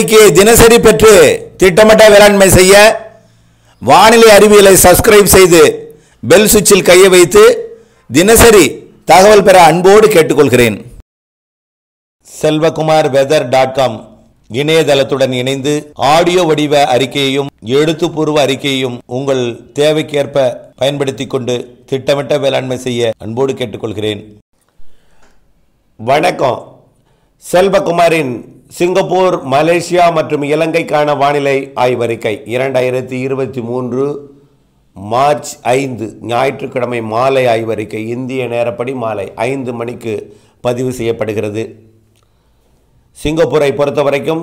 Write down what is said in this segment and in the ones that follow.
கோரிக்கையை தினசரி பெற்று திட்டமிட்ட வேளாண்மை செய்ய வானிலை அறிவியலை சப்ஸ்கிரைப் செய்து பெல் சுவிட்சில் கையை வைத்து தினசரி தகவல் பெற அன்போடு கேட்டுக்கொள்கிறேன் செல்வகுமார் வெதர் டாட் காம் இணையதளத்துடன் இணைந்து ஆடியோ வடிவ அறிக்கையையும் எழுத்துப்பூர்வ அறிக்கையையும் உங்கள் தேவைக்கேற்ப பயன்படுத்தி கொண்டு திட்டமிட்ட வேளாண்மை செய்ய அன்போடு கேட்டுக்கொள்கிறேன் வணக்கம் செல்வகுமாரின் சிங்கப்பூர் மலேசியா மற்றும் இலங்கைக்கான வானிலை ஆய்வறிக்கை இரண்டாயிரத்தி இருபத்தி மூன்று மார்ச் ஐந்து ஞாயிற்றுக்கிழமை மாலை ஆய்வறிக்கை இந்திய நேரப்படி மாலை ஐந்து மணிக்கு பதிவு செய்யப்படுகிறது சிங்கப்பூரை பொறுத்த வரைக்கும்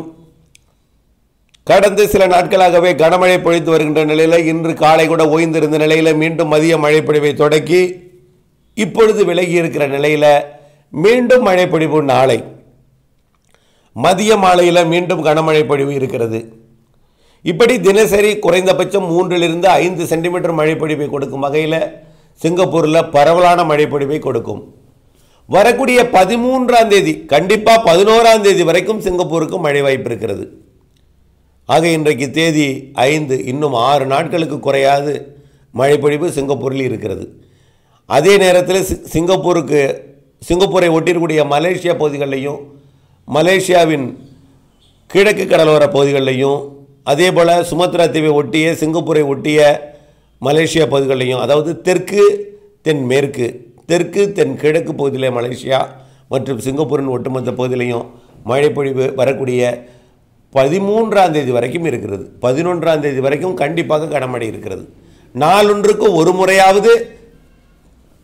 கடந்த சில நாட்களாகவே கனமழை பொழித்து வருகின்ற நிலையில் இன்று காலை கூட ஓய்ந்திருந்த நிலையில் மீண்டும் மதிய மழைப்பொழிவை தொடக்கி இப்பொழுது விலகி இருக்கிற நிலையில் மீண்டும் பொழிவு நாளை மதிய மாலையில் மீண்டும் கனமழை பொழிவு இருக்கிறது இப்படி தினசரி குறைந்தபட்சம் மூன்றிலிருந்து ஐந்து சென்டிமீட்டர் மழைப்பொழிவை கொடுக்கும் வகையில் சிங்கப்பூரில் பரவலான மழைப்பொழிவை கொடுக்கும் வரக்கூடிய பதிமூன்றாம் தேதி கண்டிப்பாக பதினோராம் தேதி வரைக்கும் சிங்கப்பூருக்கு மழை வாய்ப்பு இருக்கிறது ஆக இன்றைக்கு தேதி ஐந்து இன்னும் ஆறு நாட்களுக்கு குறையாது மழைப்பொழிவு சிங்கப்பூரில் இருக்கிறது அதே நேரத்தில் சிங்கப்பூருக்கு சிங்கப்பூரை ஒட்டியிருக்கூடிய மலேசியா பகுதிகளிலையும் மலேசியாவின் கிழக்கு கடலோர பகுதிகளிலையும் அதே போல் சுமத்ரா தீவை ஒட்டிய சிங்கப்பூரை ஒட்டிய மலேசியா பகுதிகளிலையும் அதாவது தெற்கு தென்மேற்கு தெற்கு தென் கிழக்கு பகுதியிலே மலேசியா மற்றும் சிங்கப்பூரின் ஒட்டுமொத்த பகுதியிலையும் மழைப்பொழிவு வரக்கூடிய பதிமூன்றாம் தேதி வரைக்கும் இருக்கிறது பதினொன்றாம் தேதி வரைக்கும் கண்டிப்பாக கனமழை இருக்கிறது நாளொன்றுக்கு ஒரு முறையாவது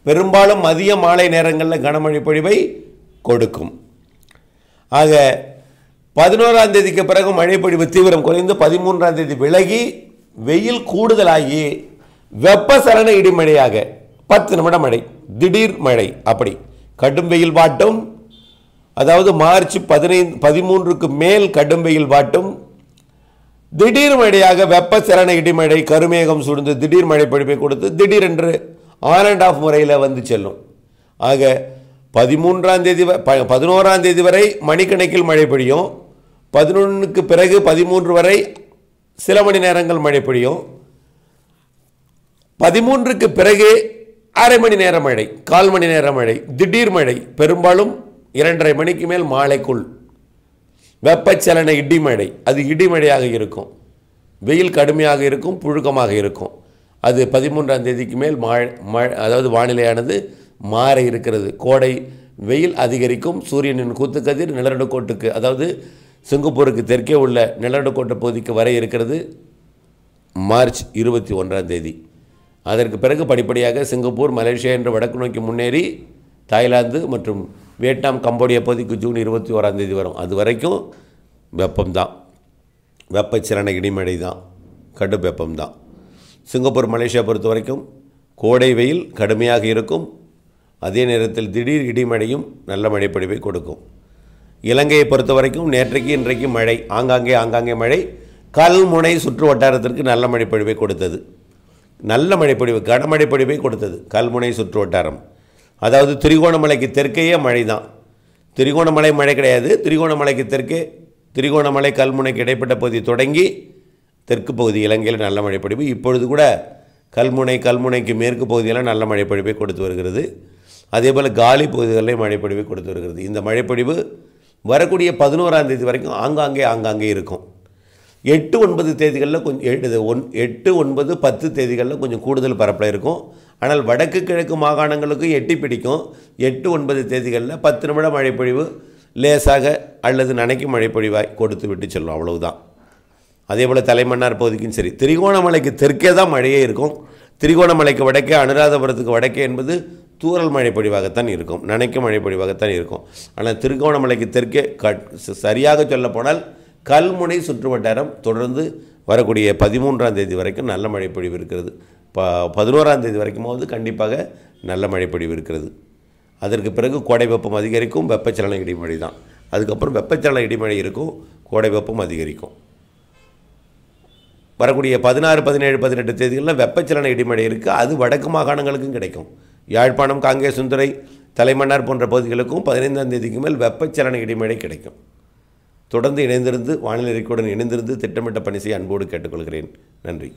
பெரும்பாலும் மதிய மாலை நேரங்களில் கனமழை பொழிவை கொடுக்கும் ஆக பதினோராம் தேதிக்கு பிறகு மழைப்பொழிவு தீவிரம் குறைந்து பதிமூன்றாம் தேதி விலகி வெயில் கூடுதலாகி வெப்பசலன இடிமழையாக பத்து நிமிட மழை திடீர் மழை அப்படி கடும் வெயில் வாட்டும் அதாவது மார்ச் பதினைந்து பதிமூன்றுக்கு மேல் கடும் வெயில் வாட்டும் திடீர் மழையாக வெப்பசலன இடிமழை கருமேகம் சுடுந்து திடீர் மழை பொழிப்பை கொடுத்து திடீரென்று ஆன் அண்ட் ஆஃப் முறையில் வந்து செல்லும் ஆக பதிமூன்றாம் தேதி ப பதினோராம் தேதி வரை மணிக்கணக்கில் மழை பெய்யும் பதினொன்றுக்கு பிறகு பதிமூன்று வரை சில மணி நேரங்கள் மழை பெய்யும் பதிமூன்றுக்கு பிறகு அரை மணி நேர மழை கால் மணி நேர மழை திடீர் மழை பெரும்பாலும் இரண்டரை மணிக்கு மேல் மாலைக்குள் வெப்பச்சலன இடிமழை அது இடிமழையாக இருக்கும் வெயில் கடுமையாக இருக்கும் புழுக்கமாக இருக்கும் அது பதிமூன்றாம் தேதிக்கு மேல் மழை அதாவது வானிலையானது மாற இருக்கிறது கோடை வெயில் அதிகரிக்கும் சூரியனின் கூத்துக்கதிர் நிலநடுக்கோட்டுக்கு அதாவது சிங்கப்பூருக்கு தெற்கே உள்ள நிலநடுக்கோட்டை பகுதிக்கு வர இருக்கிறது மார்ச் இருபத்தி ஒன்றாம் தேதி அதற்கு பிறகு படிப்படியாக சிங்கப்பூர் மலேசியா என்ற வடக்கு நோக்கி முன்னேறி தாய்லாந்து மற்றும் வியட்நாம் கம்போடியா பகுதிக்கு ஜூன் இருபத்தி ஓராம் தேதி வரும் அது வரைக்கும் வெப்பம்தான் வெப்பச்சிறன இடிமழை தான் கடும் வெப்பம்தான் சிங்கப்பூர் மலேசியா பொறுத்த வரைக்கும் கோடை வெயில் கடுமையாக இருக்கும் அதே நேரத்தில் திடீர் இடிமழையும் நல்ல மழைப்படிவை கொடுக்கும் இலங்கையை பொறுத்த வரைக்கும் நேற்றைக்கு இன்றைக்கு மழை ஆங்காங்கே ஆங்காங்கே மழை கல்முனை சுற்று வட்டாரத்திற்கு நல்ல மழைப்பொழிவை கொடுத்தது நல்ல மழைப்பொழிவு கனமழை பொழிவை கொடுத்தது கல்முனை சுற்று வட்டாரம் அதாவது திரிகோணமலைக்கு தெற்கேயே மழை தான் திரிகோணமலை மழை கிடையாது திரிகோணமலைக்கு தெற்கே திரிகோணமலை கல்முனைக்கு இடைப்பட்ட பகுதி தொடங்கி தெற்கு பகுதி இலங்கையில் நல்ல மழைப்படிவு இப்பொழுது கூட கல்முனை கல்முனைக்கு மேற்கு பகுதியெல்லாம் நல்ல மழைப்படிவை கொடுத்து வருகிறது அதே போல் காலி பகுதிகளிலே மழைப்பொழிவு கொடுத்து வருகிறது இந்த மழைப்பொழிவு வரக்கூடிய பதினோராம் தேதி வரைக்கும் ஆங்காங்கே ஆங்காங்கே இருக்கும் எட்டு ஒன்பது தேதிகளில் கொஞ்சம் எட்டு ஒன் எட்டு ஒன்பது பத்து தேதிகளில் கொஞ்சம் கூடுதல் பரப்பில் இருக்கும் ஆனால் வடக்கு கிழக்கு மாகாணங்களுக்கு எட்டி பிடிக்கும் எட்டு ஒன்பது தேதிகளில் பத்து நிமிடம் மழைப்பொழிவு லேசாக அல்லது நனைக்கும் மழைப்பொழிவாய் கொடுத்து விட்டு செல்லும் அவ்வளவுதான் அதே போல் தலைமன்னார் பகுதிக்கும் சரி திரிகோணமலைக்கு தெற்கே தான் மழையே இருக்கும் திரிகோணமலைக்கு வடக்கே அனுராதபுரத்துக்கு வடக்கே என்பது தூரல் பொழிவாகத்தான் இருக்கும் நனைக்கும் பொழிவாகத்தான் இருக்கும் ஆனால் திருகோணமலைக்கு தெற்கே கட் சரியாக சொல்லப்போனால் கல்முனை சுற்றுவட்டாரம் தொடர்ந்து வரக்கூடிய பதிமூன்றாம் தேதி வரைக்கும் நல்ல பொழிவு இருக்கிறது ப பதினோராம் தேதி வரைக்குமாவது கண்டிப்பாக நல்ல பொழிவு இருக்கிறது அதற்கு பிறகு கோடை வெப்பம் அதிகரிக்கும் வெப்பச்சலன இடிமழை தான் அதுக்கப்புறம் வெப்பச்சலன இடிமழை இருக்கும் கோடை வெப்பம் அதிகரிக்கும் வரக்கூடிய பதினாறு பதினேழு பதினெட்டு தேதிகளில் வெப்பச்சலன இடிமழை இருக்குது அது வடக்கு மாகாணங்களுக்கும் கிடைக்கும் யாழ்ப்பாணம் சுந்தரை தலைமன்னார் போன்ற பகுதிகளுக்கும் பதினைந்தாம் தேதிக்கு மேல் வெப்பச்சலன இடைமேடை கிடைக்கும் தொடர்ந்து இணைந்திருந்து வானிலை அறிக்கையுடன் இணைந்திருந்து திட்டமிட்ட பணி செய்ய அன்போடு கேட்டுக்கொள்கிறேன் நன்றி